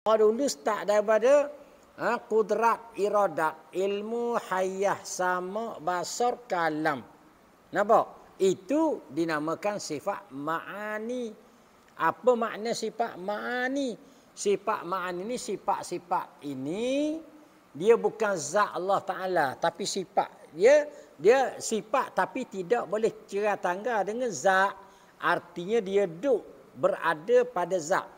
Qadun tu start daripada ha, kudrat iradat. Ilmu hayah sama basar kalam. Nampak? Itu dinamakan sifat ma'ani. Apa makna sifat ma'ani? Sifat ma'ani ini sifat-sifat ini. Dia bukan zat Allah Ta'ala. Tapi sifat. Dia dia sifat tapi tidak boleh cerah tangga dengan zat. Artinya dia duduk berada pada zat.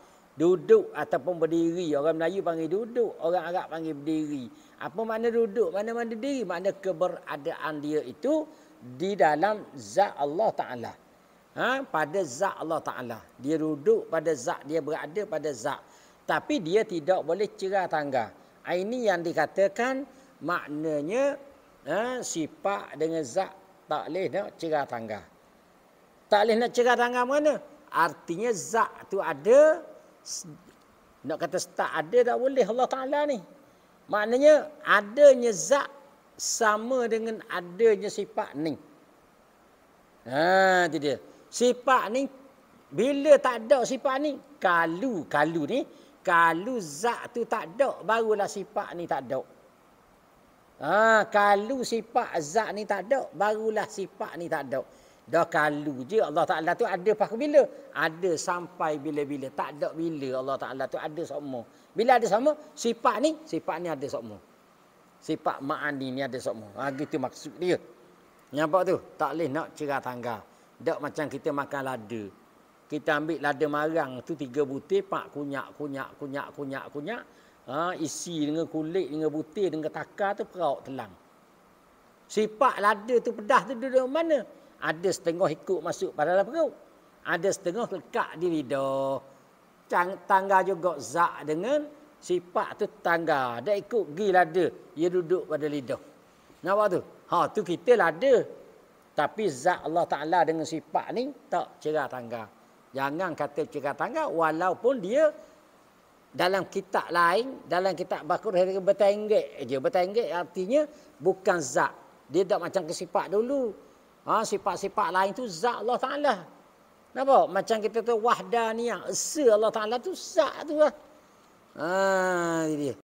Duduk ataupun berdiri. Orang Melayu panggil duduk, orang Arab panggil berdiri. Apa makna duduk, mana mana diri? Makna keberadaan dia itu di dalam zat Allah Ta'ala. Ha? Pada zat Allah Ta'ala. Dia duduk pada zat, dia berada pada zat. Tapi dia tidak boleh cerah tangga. Ha, ini yang dikatakan maknanya ha, sifat dengan zat tak boleh nak cerah tangga. Tak boleh nak cerah tangga mana? Artinya zat tu ada nak kata tak ada tak boleh Allah Ta'ala ni. Maknanya adanya zat sama dengan adanya sifat ni. Ha, itu dia. Sifat ni, bila tak ada sifat ni, kalu, kalu ni, kalu zat tu tak ada, barulah sifat ni tak ada. Ha, kalu sifat zat ni tak ada, barulah sifat ni tak ada. Dah kalu je Allah Ta'ala tu ada pas bila. Ada sampai bila-bila. Tak ada bila Allah Ta'ala tu ada semua. Bila ada semua, sifat ni, sifat ni ada semua. Sifat ma'ani ni ada semua. Ha, gitu maksud dia. Nampak tu? Tak boleh nak cerah tangga. Tak macam kita makan lada. Kita ambil lada marang tu tiga butir, pak kunyak, kunyak, kunyak, kunyak, kunyak. Ha, isi dengan kulit, dengan butir, dengan takar tu perak telang. Sifat lada tu pedas tu duduk mana? ada setengah ikut masuk pada dalam perut. Ada setengah lekat di lidah. Tang tangga juga zak dengan sifat tu tangga. Dia ikut pergi lada. Dia duduk pada lidah. Nampak tu? Ha, tu kita lada. Tapi zak Allah Ta'ala dengan sifat ni tak cerah tangga. Jangan kata cerah tangga walaupun dia dalam kitab lain, dalam kitab bakur hari bertenggek je. Bertenggek artinya bukan zak. Dia tak macam kesifat dulu. Ha, sifat-sifat lain tu zat Allah Ta'ala. Nampak? Macam kita tu wahdaniyah. Esa Allah Ta'ala tu zat tu lah. Ha,